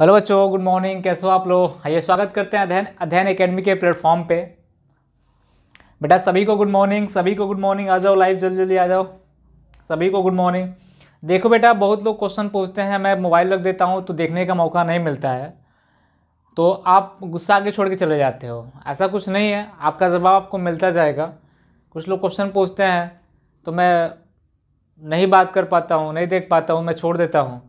hello बच्चों good morning कैसे हो आप लोग आइए स्वागत करते हैं अध्ययन अध्ययन एकेडमी के प्लेटफॉर्म पे बेटा सभी को गुड मॉर्निंग सभी को गुड मॉर्निंग आ जाओ लाइव जल्दी जल्दी आ जाओ सभी को गुड मॉर्निंग देखो बेटा बहुत लोग क्वेश्चन पूछते हैं मैं मोबाइल रख देता हूँ तो देखने का मौका नहीं मिलता है तो आप गुस्सा आगे छोड़ के चले जाते हो ऐसा कुछ नहीं है आपका जवाब आपको मिलता जाएगा कुछ लोग क्वेश्चन पूछते हैं तो मैं नहीं बात कर पाता हूँ नहीं देख पाता हूँ मैं छोड़ देता हूँ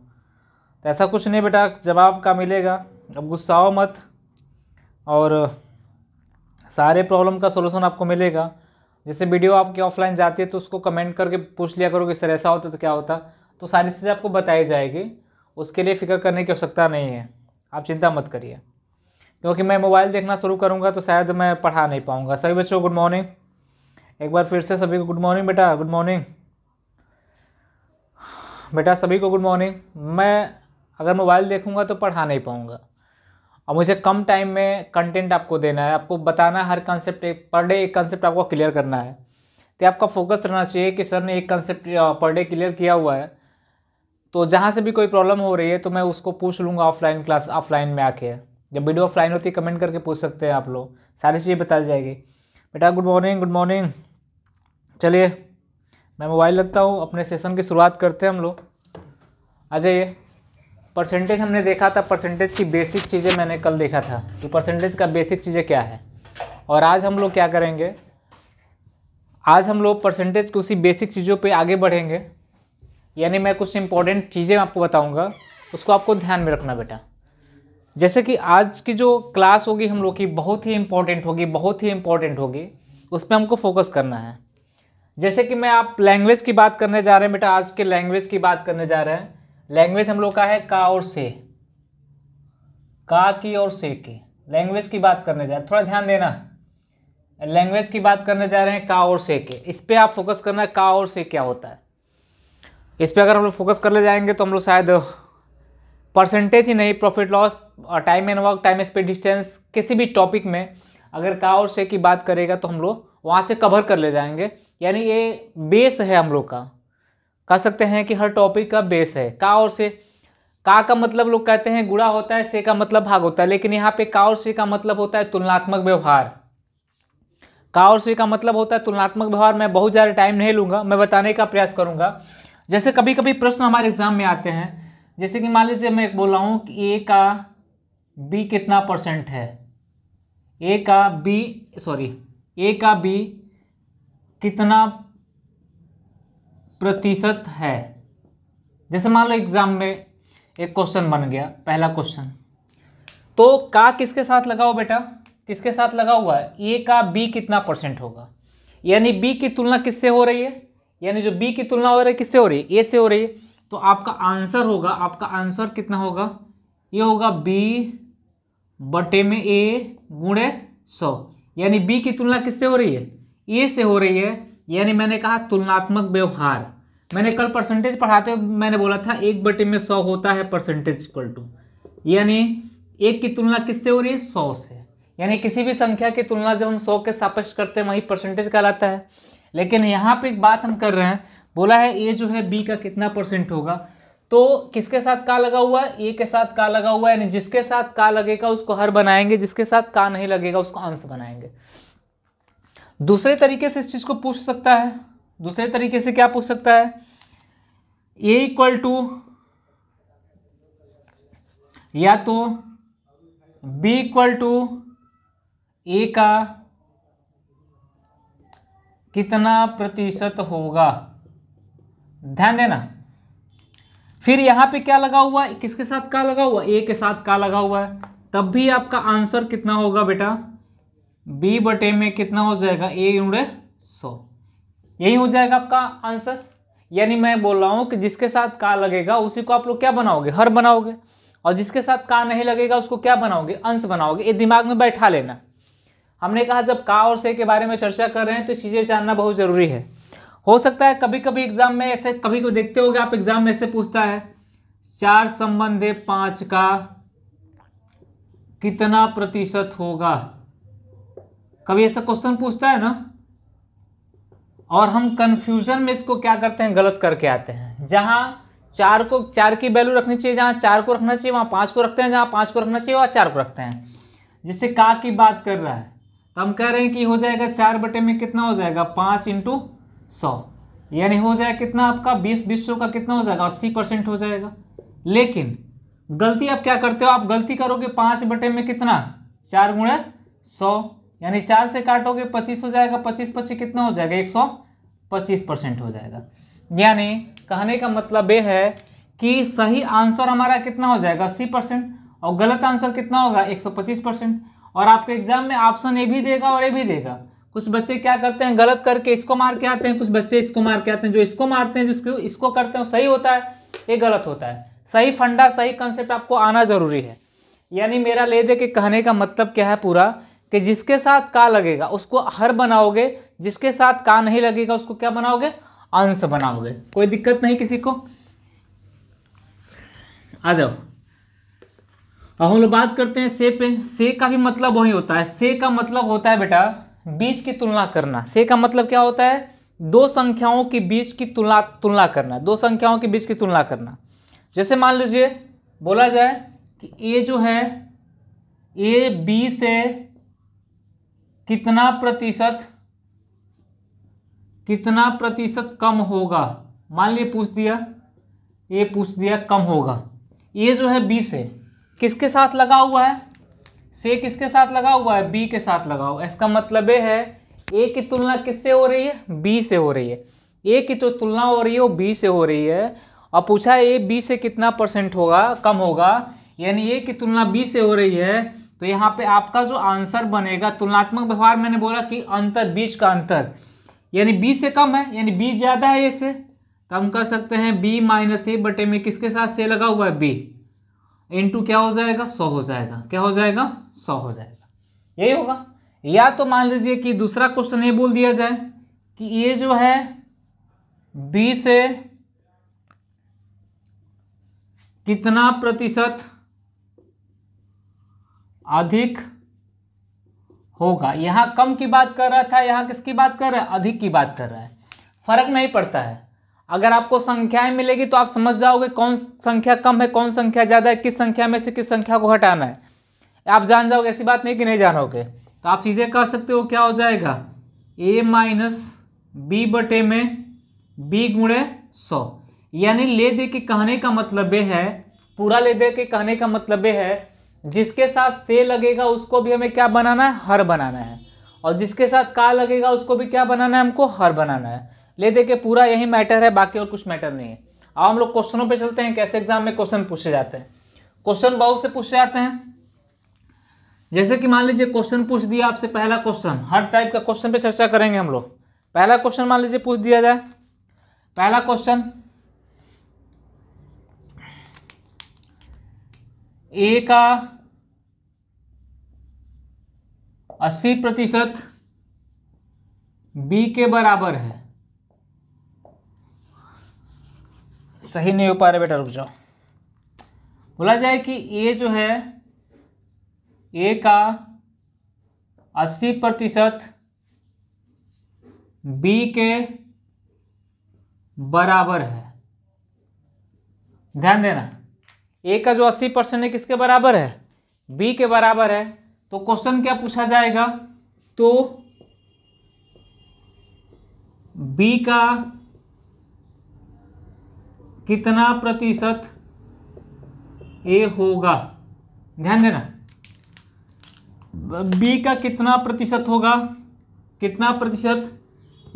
ऐसा कुछ नहीं बेटा जवाब का मिलेगा अब गुस्साओ मत और सारे प्रॉब्लम का सोल्यूशन आपको मिलेगा जैसे वीडियो आपकी ऑफलाइन जाती है तो उसको कमेंट करके पूछ लिया करो कि सर ऐसा होता तो क्या होता तो सारी चीज़ें आपको बताई जाएगी उसके लिए फ़िक्र करने की आवश्यकता नहीं है आप चिंता मत करिए क्योंकि मैं मोबाइल देखना शुरू करूँगा तो शायद मैं पढ़ा नहीं पाऊँगा सभी बच्चों गुड मॉर्निंग एक बार फिर से सभी को गुड मॉर्निंग बेटा गुड मॉर्निंग बेटा सभी को गुड मॉर्निंग मैं अगर मोबाइल देखूँगा तो पढ़ा नहीं पाऊँगा और मुझे कम टाइम में कंटेंट आपको देना है आपको बताना है हर कंसेप्ट पर डे एक कंसेप्ट आपको क्लियर करना है तो आपका फोकस रहना चाहिए कि सर ने एक कंसेप्ट पर डे क्लियर किया हुआ है तो जहाँ से भी कोई प्रॉब्लम हो रही है तो मैं उसको पूछ लूँगा ऑफलाइन क्लास ऑफलाइन में आके जब वीडियो ऑफलाइन होती है कमेंट करके पूछ सकते हैं आप लोग सारी चीज़ें बता जाएगी बेटा गुड मॉर्निंग गुड मॉर्निंग चलिए मैं मोबाइल लगता हूँ अपने सेशन की शुरुआत करते हैं हम लोग आ जाइए परसेंटेज हमने देखा था परसेंटेज की बेसिक चीज़ें मैंने कल देखा था कि परसेंटेज का बेसिक चीज़ें क्या है और आज हम लोग क्या करेंगे आज हम लोग परसेंटेज की उसी बेसिक चीज़ों पे आगे बढ़ेंगे यानी मैं कुछ इंपॉर्टेंट चीज़ें आपको बताऊंगा उसको आपको ध्यान में रखना बेटा जैसे कि आज की जो क्लास होगी हम लोग की बहुत ही इम्पोर्टेंट होगी बहुत ही इम्पोर्टेंट होगी उस पर हमको फोकस करना है जैसे कि मैं आप लैंग्वेज की बात करने जा रहे हैं बेटा आज के लैंग्वेज की बात करने जा रहे हैं लैंग्वेज हम लोग का है का और से का की और से की लैंग्वेज की बात करने जा रहे हैं थोड़ा ध्यान देना लैंग्वेज की बात करने जा रहे हैं का और से के इस पर आप फोकस करना है का और से क्या होता है इस पर अगर हम लोग फोकस कर ले जाएंगे तो हम लोग शायद परसेंटेज ही नहीं profit loss time and work time speed distance किसी भी टॉपिक में अगर का और से की बात करेगा तो हम लोग वहाँ से कवर कर ले जाएंगे यानी ये बेस है हम लोग का कह सकते हैं कि हर टॉपिक का बेस है का और से का का मतलब लोग कहते हैं गुड़ा होता है से का मतलब भाग होता है लेकिन यहाँ पे का और से का मतलब होता है तुलनात्मक व्यवहार का और से का मतलब होता है तुलनात्मक व्यवहार मैं बहुत ज़्यादा टाइम नहीं लूँगा मैं बताने का प्रयास करूँगा जैसे कभी कभी प्रश्न हमारे एग्जाम में आते हैं जैसे कि मान लीजिए मैं बोल रहा हूँ कि ए का बी कितना परसेंट है ए का बी सॉरी ए का बी कितना प्रतिशत है जैसे मान लो एग्ज़ाम में एक क्वेश्चन बन गया पहला क्वेश्चन तो का किसके साथ लगाओ बेटा किसके साथ लगा हुआ है ए का बी कितना परसेंट होगा यानी बी की तुलना किससे हो रही है यानी जो बी की तुलना हो रही है किससे हो रही है ए से हो रही है तो आपका आंसर होगा आपका आंसर कितना होगा ये होगा बी बटे में ए गुणे सौ यानी बी की तुलना किससे हो रही है ए से हो रही है यानी मैंने कहा तुलनात्मक व्यवहार मैंने कल परसेंटेज पढ़ाते हुए मैंने बोला था एक बटे में सौ होता है परसेंटेज इक्वल टू यानी एक की तुलना किससे हो रही है सौ से यानी किसी भी संख्या की तुलना जब हम सौ के सापेक्ष करते हैं वही परसेंटेज कहलाता है लेकिन यहाँ पे एक बात हम कर रहे हैं बोला है ए जो है बी का कितना परसेंट होगा तो किसके साथ का लगा हुआ है ए के साथ का लगा हुआ है यानी जिसके साथ का लगेगा उसको हर बनाएंगे जिसके साथ का नहीं लगेगा उसको अंश बनाएंगे दूसरे तरीके से इस चीज़ को पूछ सकता है दूसरे तरीके से क्या पूछ सकता है ए इक्वल टू या तो बी इक्वल टू ए का कितना प्रतिशत होगा ध्यान देना फिर यहां पे क्या लगा हुआ है किसके साथ का लगा हुआ ए के साथ का लगा हुआ है तब भी आपका आंसर कितना होगा बेटा बी बटे में कितना हो जाएगा ए यूनिट सौ यही हो जाएगा आपका आंसर यानी मैं बोल रहा हूँ कि जिसके साथ का लगेगा उसी को आप लोग क्या बनाओगे हर बनाओगे और जिसके साथ का नहीं लगेगा उसको क्या बनाओगे अंश बनाओगे ये दिमाग में बैठा लेना हमने कहा जब का और से के बारे में चर्चा कर रहे हैं तो चीज़ें जानना बहुत ज़रूरी है हो सकता है कभी कभी एग्जाम में ऐसे कभी कभी देखते हो आप एग्जाम में ऐसे पूछता है चार संबंध पांच का कितना प्रतिशत होगा कभी ऐसा क्वेश्चन पूछता है ना और हम कन्फ्यूजन में इसको क्या करते हैं गलत करके आते हैं जहाँ चार को चार की वैल्यू रखनी चाहिए जहाँ चार को रखना चाहिए वहाँ पाँच को रखते हैं जहाँ पाँच को रखना चाहिए वहाँ चार को रखते हैं जिससे का की बात कर रहा है तो हम कह रहे हैं कि हो जाएगा चार बटे में कितना हो जाएगा पाँच इंटू सौ यानी हो जाएगा कितना आपका बीस बीस सौ का कितना हो जाएगा अस्सी परसेंट हो जाएगा लेकिन गलती आप क्या करते हो आप गलती करोगे पाँच बटे में कितना चार गुणा सौ यानी चार से काटोगे पच्चीस हो जाएगा पच्चीस पच्चीस कितना हो जाएगा एक सौ पच्चीस परसेंट हो जाएगा यानी कहने का मतलब ये है कि सही आंसर हमारा कितना हो जाएगा अस्सी परसेंट और गलत आंसर कितना होगा एक सौ पच्चीस परसेंट और आपके एग्जाम में ऑप्शन ए भी देगा और ए भी देगा कुछ बच्चे क्या करते हैं गलत करके इसको मार के आते हैं कुछ बच्चे इसको मार के आते हैं जो इसको मारते हैं जिसको इसको करते हैं सही होता है ये गलत होता है सही फंडा सही कंसेप्ट आपको आना जरूरी है यानी मेरा ले दे के कहने का मतलब क्या है पूरा कि जिसके साथ का लगेगा उसको हर बनाओगे जिसके साथ का नहीं लगेगा उसको क्या बनाओगे अंश बनाओगे कोई दिक्कत नहीं किसी को आ जाओ अब हम लोग बात करते हैं से पे से का भी मतलब वही होता है से का मतलब होता है बेटा बीच की तुलना करना से का मतलब क्या होता है दो संख्याओं के बीच की तुलना तुलना करना दो संख्याओं के बीच की तुलना करना जैसे मान लीजिए बोला जाए कि ए जो है ए बी से कितना प्रतिशत कितना प्रतिशत कम होगा मान लिए पूछ दिया ये पूछ दिया कम होगा ये जो है बी से किसके साथ लगा हुआ है से किसके साथ लगा हुआ है बी के साथ लगा हुआ है इसका मतलब ये है ए की तुलना किससे हो रही है बी से हो रही है ए की तो तुलना हो रही है वो बी से हो रही है और पूछा ए बी से कितना परसेंट होगा कम होगा यानी ए की तुलना बी से हो रही है तो यहाँ पे आपका जो आंसर बनेगा तुलनात्मक व्यवहार मैंने बोला कि अंतर बीच का अंतर यानी बी से कम है यानी बी ज़्यादा है ए से तो हम कह सकते हैं बी माइनस ए बटे में किसके साथ से लगा हुआ है बी इंटू क्या हो जाएगा सौ हो जाएगा क्या हो जाएगा सौ हो जाएगा यही होगा या तो मान लीजिए कि दूसरा क्वेश्चन ये बोल दिया जाए कि ये जो है बी से कितना प्रतिशत अधिक होगा यहां कम की बात कर रहा था यहां किसकी बात कर रहा है अधिक की बात कर रहा है फर्क नहीं पड़ता है अगर आपको संख्याएं मिलेगी तो आप समझ जाओगे कौन संख्या कम है कौन संख्या ज़्यादा है किस संख्या में से किस संख्या को हटाना है आप जान जाओगे ऐसी बात नहीं कि नहीं जानोगे तो आप सीधे कह सकते हो क्या हो जाएगा ए माइनस बी बटे में बी गुणे सौ यानी ले दे के कहने का मतलब है पूरा ले दे के कहने का मतलब है जिसके साथ से लगेगा उसको भी हमें क्या बनाना है हर बनाना है और जिसके साथ का लगेगा उसको भी क्या बनाना है हमको हर बनाना है ले देखे पूरा यही मैटर है बाकी और कुछ मैटर नहीं है अब हम लोग क्वेश्चनों पे चलते हैं कैसे एग्जाम में क्वेश्चन पूछे जाते हैं क्वेश्चन बहुत से पूछे जाते हैं जैसे कि मान लीजिए क्वेश्चन पूछ दिया आपसे पहला क्वेश्चन हर टाइप का क्वेश्चन पे चर्चा करेंगे हम लोग पहला क्वेश्चन मान लीजिए पूछ दिया जाए पहला क्वेश्चन ए का अस्सी प्रतिशत बी के बराबर है सही नहीं हो पा रहा बेटा रुक जाओ बोला जाए कि ए जो है ए का अस्सी प्रतिशत बी के बराबर है ध्यान देना ए का जो अस्सी परसेंट है किसके बराबर है बी के बराबर है तो क्वेश्चन क्या पूछा जाएगा तो बी का कितना प्रतिशत ए होगा ध्यान देना बी का कितना प्रतिशत होगा कितना प्रतिशत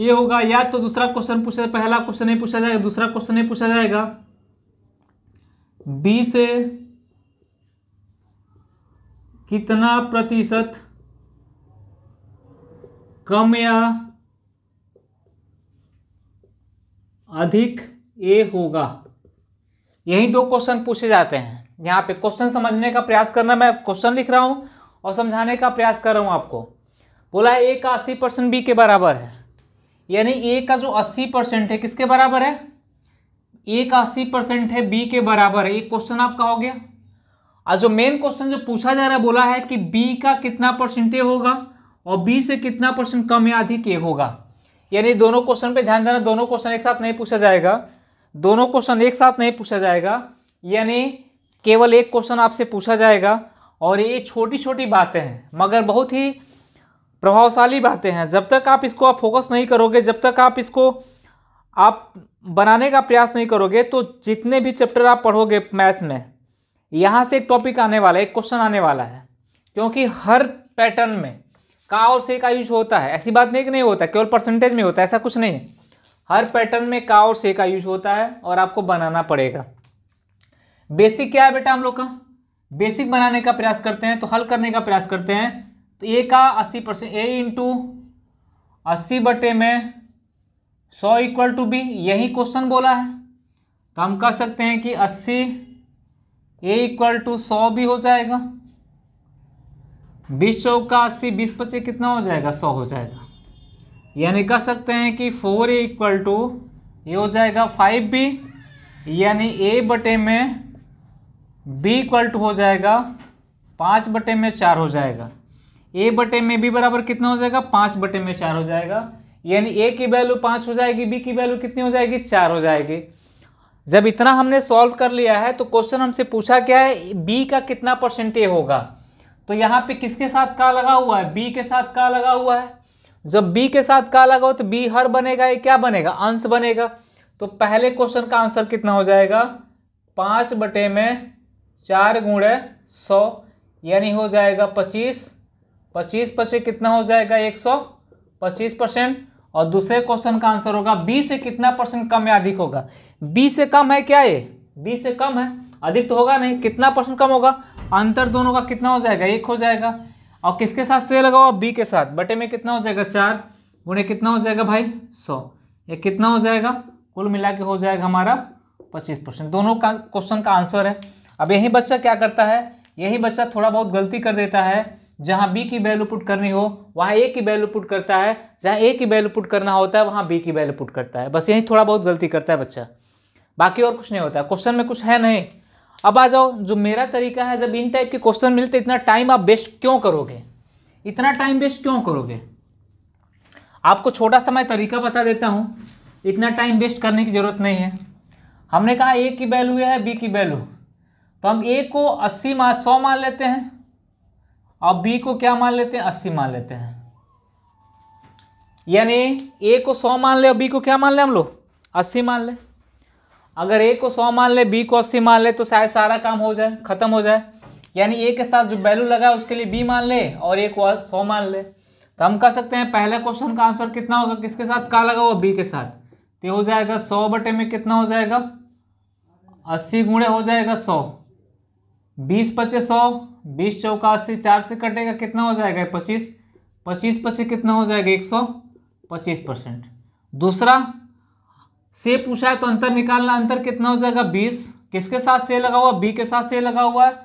ये होगा या तो दूसरा क्वेश्चन पूछा पहला क्वेश्चन नहीं पूछा जाएगा दूसरा क्वेश्चन नहीं पूछा जाएगा बी से कितना प्रतिशत कम या अधिक ए होगा यही दो क्वेश्चन पूछे जाते हैं यहां पे क्वेश्चन समझने का प्रयास करना मैं क्वेश्चन लिख रहा हूं और समझाने का प्रयास कर रहा हूं आपको बोला है ए का अस्सी परसेंट बी के बराबर है यानी ए का जो अस्सी परसेंट है किसके बराबर है ए का अस्सी परसेंट है बी के बराबर है एक क्वेश्चन आपका हो गया और जो मेन क्वेश्चन जो पूछा जा रहा है बोला है कि बी का कितना परसेंट ए होगा और बी से कितना परसेंट कम या अधिक ए होगा यानी दोनों क्वेश्चन पे ध्यान देना दोनों क्वेश्चन एक साथ नहीं पूछा जाएगा दोनों क्वेश्चन एक साथ नहीं पूछा जाएगा यानी केवल एक क्वेश्चन आपसे पूछा जाएगा और ये छोटी छोटी बातें हैं मगर बहुत ही प्रभावशाली बातें हैं जब तक आप इसको आप फोकस नहीं करोगे जब तक आप इसको आप बनाने का प्रयास नहीं करोगे तो जितने भी चैप्टर आप पढ़ोगे मैथ में यहाँ से एक टॉपिक आने वाला है एक क्वेश्चन आने वाला है क्योंकि हर पैटर्न में का और से का यूज होता है ऐसी बात नहीं कि नहीं होता केवल परसेंटेज में होता है ऐसा कुछ नहीं है हर पैटर्न में का और से का यूज होता है और आपको बनाना पड़ेगा बेसिक क्या है बेटा हम लोग का बेसिक बनाने का प्रयास करते हैं तो हल करने का प्रयास करते हैं तो ए का अस्सी परसेंट ए इंटू अस्सी बटे में सौ इक्वल टू बी यही क्वेश्चन बोला है तो हम कह सकते हैं कि अस्सी ए इक्वल टू सौ भी हो जाएगा बीस का अस्सी बीस पच्चे कितना हो जाएगा सौ हो जाएगा यानी कह सकते हैं कि फोर ए इक्वल टू ये हो जाएगा फाइव बी यानी ए बटे में बी इक्वल टू हो जाएगा पाँच बटे में चार हो जाएगा ए बटे में बी बराबर कितना हो जाएगा पाँच बटे में चार हो जाएगा यानी ए की वैल्यू पाँच हो जाएगी बी की वैल्यू कितनी हो जाएगी चार हो जाएगी जब इतना हमने सॉल्व कर लिया है तो क्वेश्चन हमसे पूछा क्या है बी का कितना परसेंट ए होगा तो यहाँ पे किसके साथ का लगा हुआ है बी के साथ का लगा हुआ है जब बी के साथ का लगा हो तो बी हर बनेगा ये क्या बनेगा अंश बनेगा तो पहले क्वेश्चन का आंसर कितना हो जाएगा पाँच बटे में चार गुणे सौ यानी हो जाएगा पच्चीस पच्चीस पचे कितना हो जाएगा एक सौ पच्चीस परसेंट और दूसरे क्वेश्चन का आंसर होगा बी से कितना परसेंट कम या अधिक होगा बी से कम है क्या ये बी से कम है अधिक तो होगा नहीं कितना परसेंट कम होगा अंतर दोनों का कितना हो जाएगा एक हो जाएगा और किसके साथ से लगा हुआ बी के साथ बटे में कितना हो जाएगा चार गुणे कितना हो जाएगा भाई सौ ये कितना हो जाएगा कुल मिला के हो जाएगा हमारा पच्चीस परसेंट दोनों का क्वेश्चन का आंसर है अब यही बच्चा क्या करता है यही बच्चा थोड़ा बहुत गलती कर देता है जहाँ बी की वैल्यू पुट करनी हो वहाँ ए की वैल्यू पुट करता है जहाँ ए की वैल्यू पुट करना होता है वहाँ बी की वैल्यू पुट करता है बस यही थोड़ा बहुत गलती करता है बच्चा बाकी और कुछ नहीं होता क्वेश्चन में कुछ है नहीं अब आ जाओ जो मेरा तरीका है जब इन टाइप के क्वेश्चन मिलते इतना टाइम आप वेस्ट क्यों करोगे इतना टाइम वेस्ट क्यों करोगे आपको छोटा सा मैं तरीका बता देता हूँ इतना टाइम वेस्ट करने की ज़रूरत नहीं है हमने कहा ए की वैल्यू है बी की वैल्यू तो हम ए को अस्सी मान सौ मान लेते हैं अब बी को क्या मान लेते हैं अस्सी मान लेते हैं यानी ए को सौ मान ले बी को क्या मान ले हम लोग अस्सी मान ले अगर ए को सौ मान ले बी को अस्सी मान ले तो शायद सारा काम हो जाए खत्म हो जाए यानी ए के साथ जो वैल्यू लगा उसके लिए बी मान ले और ए को सौ मान ले तो हम कह सकते हैं पहला क्वेश्चन का आंसर कितना होगा किसके साथ का लगा हुआ बी के साथ तो हो जाएगा सौ बटे में कितना हो जाएगा अस्सी गुणे हो जाएगा सौ बीस पच्चीस सौ बीस चौका अस्सी चार से कटेगा कितना हो जाएगा पच्चीस पच्चीस पच्चीस कितना हो जाएगा एक सौ पच्चीस परसेंट दूसरा से पूछा है तो अंतर निकालना अंतर कितना हो जाएगा बीस किसके साथ से लगा हुआ बी के साथ से लगा हुआ है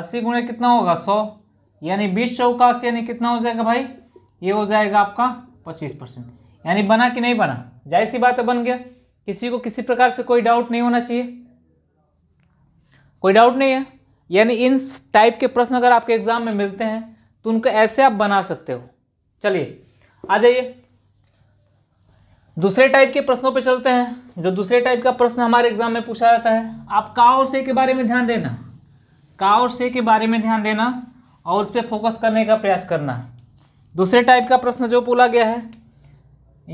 अस्सी गुणे कितना होगा सौ यानी बीस चौका अस्सी यानी कितना हो जाएगा भाई ये हो जाएगा आपका पच्चीस परसेंट यानी बना कि नहीं बना जाहिर सी बात है बन गया किसी को किसी प्रकार से कोई डाउट नहीं होना चाहिए कोई डाउट नहीं है यानी इन टाइप के प्रश्न अगर आपके एग्जाम में मिलते हैं तो उनको ऐसे आप बना सकते हो चलिए आ जाइए दूसरे टाइप के प्रश्नों पर चलते हैं जो दूसरे टाइप का प्रश्न हमारे एग्जाम में पूछा जाता है आप का और से के बारे में ध्यान देना का और से के बारे में ध्यान देना और उस पर फोकस करने का प्रयास करना दूसरे टाइप का प्रश्न जो बोला गया है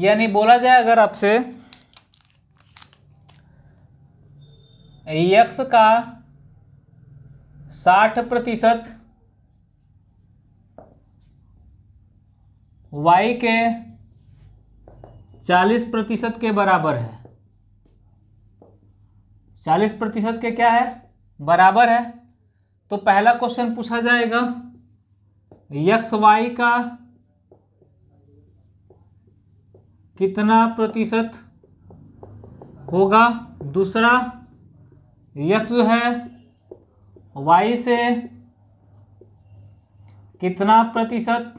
यानी बोला जाए अगर आपसे यक्ष का साठ प्रतिशत वाई के चालीस प्रतिशत के बराबर है चालीस प्रतिशत के क्या है बराबर है तो पहला क्वेश्चन पूछा जाएगा यक्स वाई का कितना प्रतिशत होगा दूसरा यक्स जो है वाई से कितना प्रतिशत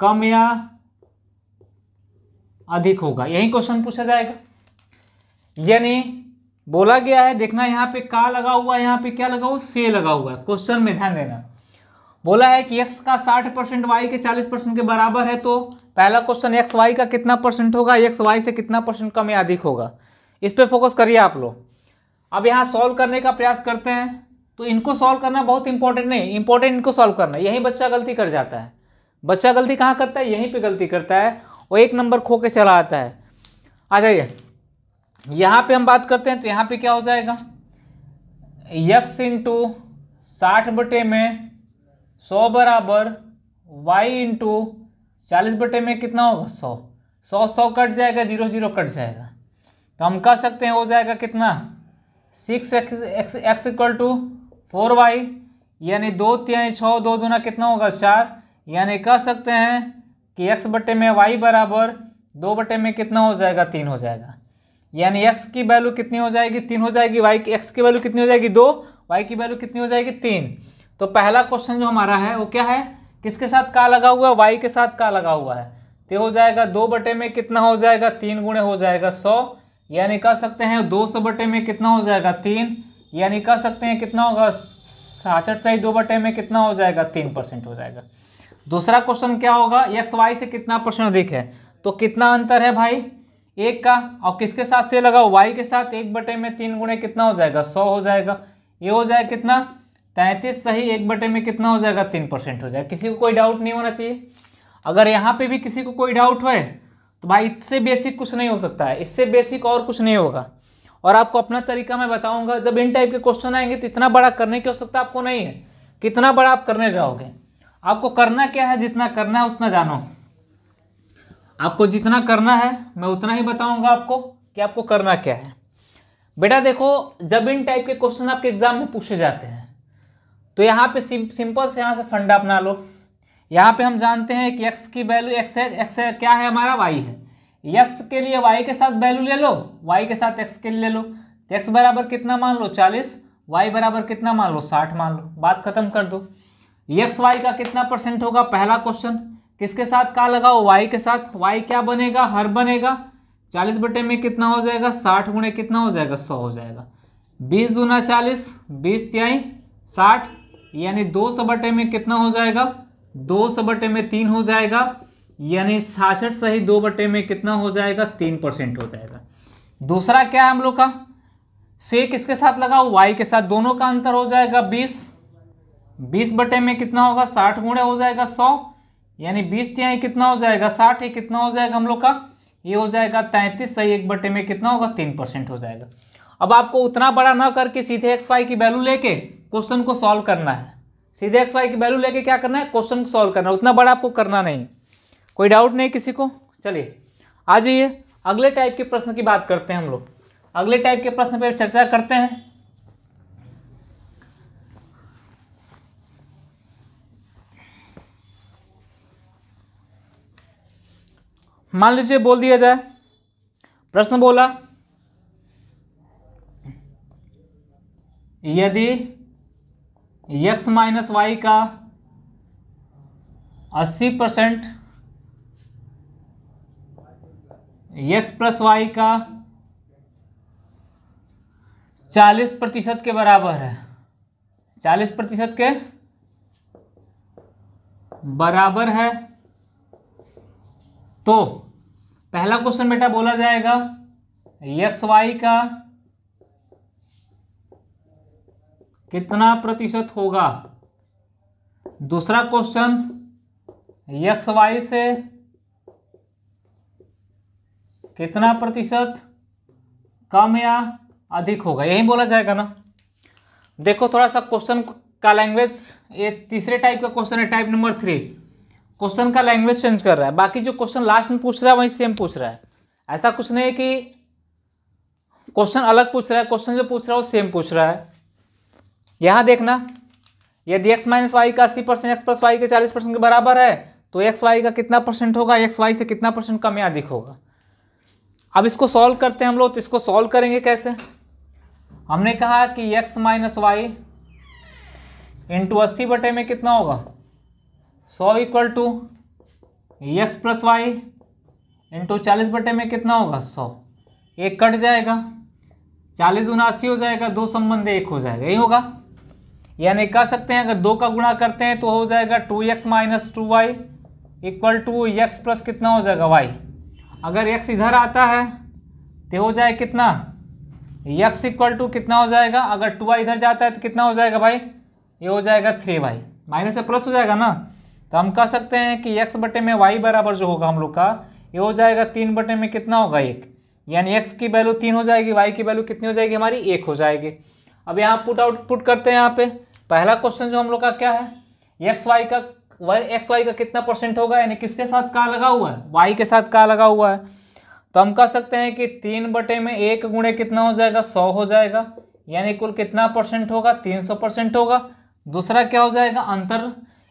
कम या अधिक होगा यही क्वेश्चन पूछा जाएगा यानी बोला गया है देखना यहां पे का लगा हुआ है यहाँ पे क्या लगा हुआ से लगा हुआ है क्वेश्चन में ध्यान देना बोला है कि एक्स का साठ परसेंट वाई के चालीस परसेंट के बराबर है तो पहला क्वेश्चन एक्स वाई का कितना परसेंट होगा एक्स वाई से कितना परसेंट कम या अधिक होगा इस पर फोकस करिए आप लोग अब यहाँ सॉल्व करने का प्रयास करते हैं तो इनको सॉल्व करना बहुत इंपॉर्टेंट नहीं इंपॉर्टेंट इनको सॉल्व करना यही बच्चा गलती कर जाता है बच्चा गलती कहाँ करता है यहीं पे गलती करता है और एक नंबर खो के चला आता है आ जाइए यहाँ पे हम बात करते हैं तो यहाँ पे क्या हो जाएगा यक्स इंटू साठ बटे में सौ बराबर वाई इंटू चालीस बटे में कितना होगा सौ सौ सौ कट जाएगा जीरो जीरो कट जाएगा तो हम कह सकते हैं हो जाएगा कितना six x x x equal to four y यानी दो त्याई छः दो दूना कितना होगा चार यानी कह सकते हैं कि एक्स बटे में वाई बराबर दो बटे में कितना हो जाएगा तीन हो जाएगा यानी एक्स की वैल्यू कितनी हो जाएगी तीन हो जाएगी वाई की एक्स की वैल्यू कितनी हो जाएगी दो वाई की वैल्यू कितनी हो जाएगी तीन तो पहला क्वेश्चन जो हमारा है वो क्या है किसके साथ का लगा हुआ है वाई के साथ का लगा हुआ है तो हो जाएगा दो बटे में कितना हो जाएगा तीन गुणे हो जाएगा सौ यानी कह सकते हैं दो सौ बटे में कितना हो जाएगा तीन यानी कह सकते हैं कितना होगा सासठ सही दो बटे में कितना हो जाएगा तीन परसेंट हो जाएगा दूसरा क्वेश्चन क्या होगा एक्स वाई से कितना परसेंट अधिक है तो कितना अंतर है भाई एक का और किसके साथ से लगा वाई के साथ एक बटे में तीन गुणे कितना हो जाएगा सौ हो जाएगा ये हो जाएगा कितना तैंतीस सही एक बटे में कितना हो जाएगा तीन परसेंट हो जाएगा किसी को कोई डाउट नहीं होना चाहिए अगर यहाँ पे भी किसी को कोई डाउट है तो भाई इससे बेसिक कुछ नहीं हो सकता है इससे बेसिक और कुछ नहीं होगा और आपको अपना तरीका मैं बताऊंगा जब इन टाइप के क्वेश्चन आएंगे तो इतना बड़ा करने की आवश्यकता आपको नहीं है कितना बड़ा आप करने जाओगे आपको करना क्या है जितना करना है उतना जानो आपको जितना करना है मैं उतना ही बताऊंगा आपको कि आपको करना क्या है बेटा देखो जब इन टाइप के क्वेश्चन आपके एग्जाम में पूछे जाते हैं तो यहाँ पे सिंपल से यहाँ से फंडा अपना लो यहाँ पे हम जानते हैं कि एक्स की वैल्यू एक्स है एक्स है क्या है हमारा वाई है एक्स के लिए वाई के साथ वैल्यू ले लो वाई के साथ एक्स के लिए ले लो तो एक्स बराबर कितना मान लो चालीस वाई बराबर कितना मान लो साठ मान लो बात खत्म कर दो एक्स वाई का कितना परसेंट होगा पहला क्वेश्चन किसके साथ का लगाओ वाई के साथ वाई क्या बनेगा हर बनेगा चालीस बटे में कितना हो जाएगा साठ गुणे कितना हो जाएगा सौ हो जाएगा बीस दूना चालीस बीस त्याई साठ यानी दो सौ बटे में कितना हो जाएगा दो सौ बटे में तीन हो जाएगा यानी छाछठ सही दो बटे में कितना हो जाएगा तीन परसेंट हो जाएगा दूसरा क्या है हम लोग का से किसके साथ लगा वाई के साथ दोनों का अंतर हो जाएगा बीस बीस बटे में कितना होगा साठ गुणे हो जाएगा सौ यानी बीस त्याई कितना हो जाएगा साठ ये कितना हो जाएगा हम लोग का ये हो जाएगा तैंतीस सही एक बटे में कितना होगा तीन परसेंट हो जाएगा अब आपको उतना बड़ा ना करके सीधे एक्स वाई की वैल्यू लेके क्वेश्चन को सॉल्व करना है सीधे एक्स वाई की वैल्यू लेके क्या करना है क्वेश्चन सॉल्व करना उतना बड़ा आपको करना नहीं कोई डाउट नहीं किसी को चलिए आ जाइए अगले टाइप के प्रश्न की बात करते हैं हम लोग अगले टाइप के प्रश्न पर चर्चा करते हैं मान लीजिए बोल दिया जाए प्रश्न बोला यदि एक्स माइनस वाई का अस्सी परसेंट एक्स प्लस वाई का चालीस प्रतिशत के बराबर है चालीस प्रतिशत के बराबर है तो पहला क्वेश्चन बेटा बोला जाएगा एक्स वाई का कितना प्रतिशत होगा दूसरा क्वेश्चन यक्स वाई से कितना प्रतिशत कम या अधिक होगा यही बोला जाएगा ना देखो थोड़ा सा क्वेश्चन का लैंग्वेज ये तीसरे टाइप का क्वेश्चन है टाइप नंबर थ्री क्वेश्चन का लैंग्वेज चेंज कर रहा है बाकी जो क्वेश्चन लास्ट में पूछ रहा है वही सेम पूछ रहा है ऐसा कुछ नहीं है कि क्वेश्चन अलग पूछ रहा है क्वेश्चन जो पूछ रहा है वो सेम पूछ रहा है यहां देखना यदि एक्स माइनस वाई का अस्सी परसेंट एक्स प्लस वाई के चालीस परसेंट के बराबर है तो एक्स वाई का कितना परसेंट होगा एक्स वाई से कितना परसेंट कम या अधिक होगा अब इसको सॉल्व करते हैं हम लोग तो इसको सॉल्व करेंगे कैसे हमने कहा कि एक्स माइनस वाई इंटू अस्सी बटे में कितना होगा सौ equal to x plus y into चालीस बटे में कितना होगा सौ एक कट जाएगा चालीस गुना अस्सी हो जाएगा दो संबंध एक हो जाएगा यही होगा यानी कह सकते हैं अगर दो का गुणा करते हैं तो हो जाएगा two x minus two y equal to x plus कितना हो जाएगा वाई अगर एक्स इधर आता है तो हो जाए कितना एक्स इक्वल टू कितना हो जाएगा अगर टू वाई इधर जाता है तो कितना हो जाएगा भाई ये हो जाएगा थ्री वाई माइनस से प्लस हो जाएगा ना तो हम कह सकते हैं कि एक्स बटे में वाई बराबर जो होगा हम लोग का ये हो जाएगा तीन बटे में कितना होगा एक यानी एक्स की वैल्यू तीन हो जाएगी वाई की वैल्यू कितनी हो जाएगी हमारी एक हो जाएगी अब यहाँ पुट आउटपुट करते हैं यहाँ पे पहला क्वेश्चन जो हम लोग का क्या है एक्स वाई का वाई एक्स वाई का कितना परसेंट होगा यानी किसके साथ का लगा हुआ है वाई के साथ का लगा हुआ है तो हम कह सकते हैं कि तीन बटे में एक गुणे कितना हो जाएगा सौ हो जाएगा यानी कुल कितना परसेंट होगा तीन सौ परसेंट होगा दूसरा क्या हो जाएगा अंतर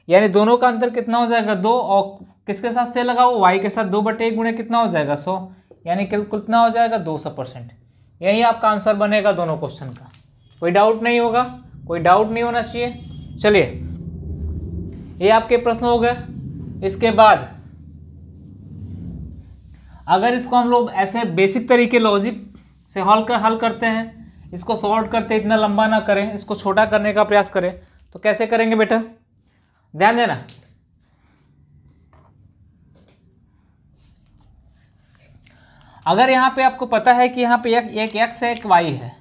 यानी दोनों का अंतर कितना हो जाएगा दो और किसके साथ से लगा हुआ वाई के साथ दो बटे एक गुणे कितना हो जाएगा सौ यानी कितना हो जाएगा दो सौ परसेंट यही आपका आंसर बनेगा दोनों क्वेश्चन का कोई डाउट नहीं होगा कोई डाउट नहीं होना चाहिए चलिए ये आपके प्रश्न हो गए इसके बाद अगर इसको हम लोग ऐसे बेसिक तरीके लॉजिक से हल कर हल करते हैं इसको सॉल्व करते इतना लंबा ना करें इसको छोटा करने का प्रयास करें तो कैसे करेंगे बेटा ध्यान देना अगर यहाँ पे आपको पता है कि यहाँ पे एक एक एक्स है एक वाई है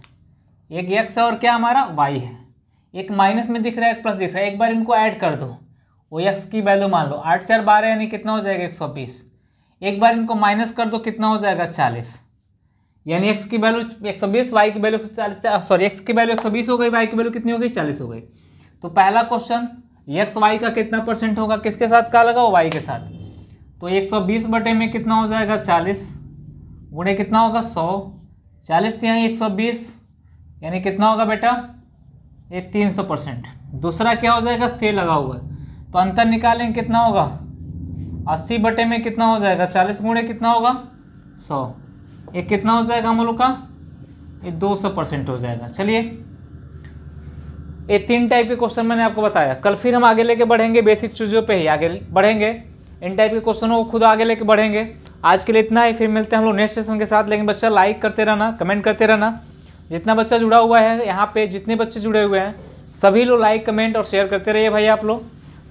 एक एक्स है और क्या हमारा वाई है एक माइनस में दिख रहा है एक प्लस दिख रहा है एक बार इनको ऐड कर दो वो एक्स की वैल्यू मान लो आठ चार बारह यानी कितना हो जाएगा एक सौ बीस एक बार इनको माइनस कर दो कितना हो जाएगा चालीस यानी एक्स की वैल्यू एक सौ बीस वाई की वैल्यू सॉरी तो एक्स की वैल्यू एक सौ बीस हो गई वाई की वैल्यू कितनी हो गई चालीस हो गई तो पहला क्वेश्चन एक्स वाई का कितना परसेंट होगा किसके साथ का लगा वाई के साथ तो एक सौ बीस बटे में कितना हो जाएगा चालीस गुणे कितना होगा सौ चालीस यानी एक सौ बीस यानी कितना होगा बेटा ये तीन सौ परसेंट दूसरा क्या हो जाएगा से लगा हुआ है तो अंतर निकालें कितना होगा अस्सी बटे में कितना हो जाएगा चालीस गुणे कितना होगा सौ ये कितना हो जाएगा हम लोग का ये दो सौ परसेंट हो जाएगा चलिए ये तीन टाइप के क्वेश्चन मैंने आपको बताया कल फिर हम आगे लेके बढ़ेंगे बेसिक चीज़ों पर ही आगे बढ़ेंगे इन टाइप के क्वेश्चनों को खुद आगे लेके बढ़ेंगे आज के लिए इतना ही फिर मिलते हैं हम लोग नेक्स्ट सेशन के साथ लेकिन बच्चा लाइक करते रहना कमेंट करते रहना जितना बच्चा जुड़ा हुआ है यहाँ पे जितने बच्चे जुड़े हुए हैं सभी लोग लाइक कमेंट और शेयर करते रहिए भाई आप लोग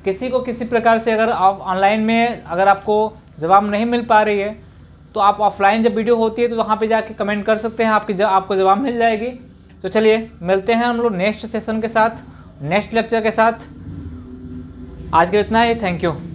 किसी को किसी प्रकार से अगर आप ऑनलाइन में अगर आपको जवाब नहीं मिल पा रही है तो आप ऑफलाइन जब वीडियो होती है तो वहाँ पे जाके कमेंट कर सकते हैं आपकी जब आपको जवाब मिल जाएगी तो चलिए मिलते हैं हम लोग नेक्स्ट सेशन के साथ नेक्स्ट लेक्चर के साथ आज के लिए इतना ही थैंक यू